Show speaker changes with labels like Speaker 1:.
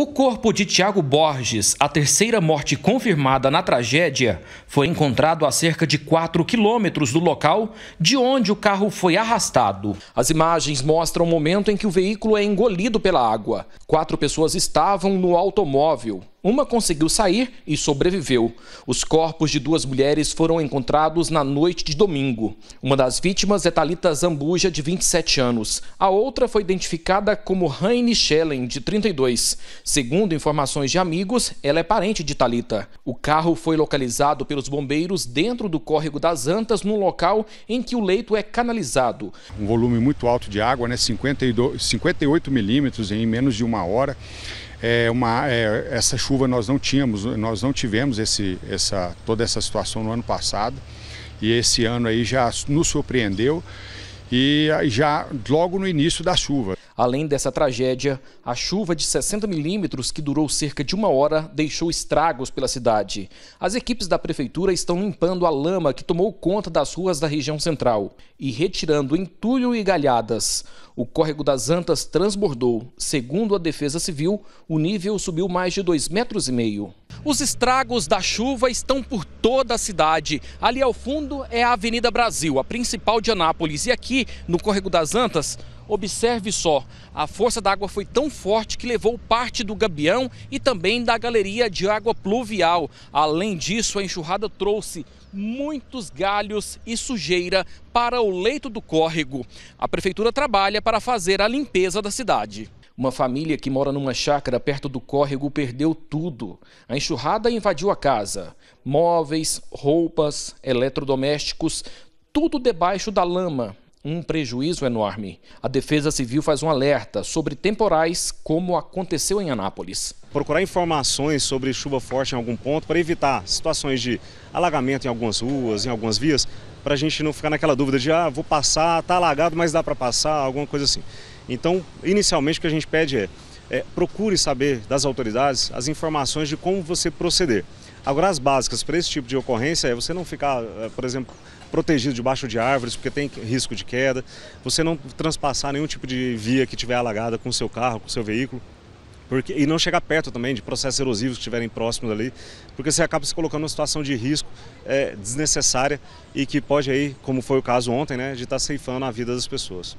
Speaker 1: O corpo de Tiago Borges, a terceira morte confirmada na tragédia, foi encontrado a cerca de 4 quilômetros do local de onde o carro foi arrastado. As imagens mostram o momento em que o veículo é engolido pela água. Quatro pessoas estavam no automóvel. Uma conseguiu sair e sobreviveu. Os corpos de duas mulheres foram encontrados na noite de domingo. Uma das vítimas é Talita Zambuja, de 27 anos. A outra foi identificada como Raine Schellen, de 32. Segundo informações de amigos, ela é parente de Talita. O carro foi localizado
Speaker 2: pelos bombeiros dentro do córrego das Antas, num local em que o leito é canalizado. Um volume muito alto de água, né? 52, 58 milímetros em menos de uma hora é uma, é, essa chuva nós não tínhamos, nós não tivemos esse, essa, toda essa situação no ano passado e esse ano aí já nos surpreendeu e já logo no início da chuva. Além dessa tragédia, a chuva de 60
Speaker 1: milímetros, que durou cerca de uma hora, deixou estragos pela cidade. As equipes da prefeitura estão limpando a lama que tomou conta das ruas da região central e retirando entulho e galhadas. O córrego das Antas transbordou. Segundo a Defesa Civil, o nível subiu mais de 2,5 metros. e meio. Os estragos da chuva estão por toda a cidade. Ali ao fundo é a Avenida Brasil, a principal de Anápolis. E aqui, no Córrego das Antas, observe só, a força da água foi tão forte que levou parte do gabião e também da galeria de água pluvial. Além disso, a enxurrada trouxe muitos galhos e sujeira para o leito do córrego. A prefeitura trabalha para fazer a limpeza da cidade. Uma família que mora numa chácara perto do córrego perdeu tudo. A enxurrada invadiu a casa: móveis, roupas, eletrodomésticos, tudo debaixo da lama, um prejuízo enorme. A Defesa Civil faz um alerta sobre temporais, como aconteceu em
Speaker 3: Anápolis. Procurar informações sobre chuva forte em algum ponto para evitar situações de alagamento em algumas ruas, em algumas vias, para a gente não ficar naquela dúvida de, ah, vou passar, tá alagado, mas dá para passar, alguma coisa assim. Então, inicialmente, o que a gente pede é, é procure saber das autoridades as informações de como você proceder. Agora, as básicas para esse tipo de ocorrência é você não ficar, eh, por exemplo, protegido debaixo de árvores, porque tem risco de queda, você não transpassar nenhum tipo de via que tiver alagada com o seu carro, com o seu veículo. Porque, e não chegar perto também de processos erosivos que estiverem próximos ali, porque você acaba se colocando numa situação de risco é, desnecessária e que pode aí, como foi o caso ontem, né, de estar tá ceifando a vida das pessoas.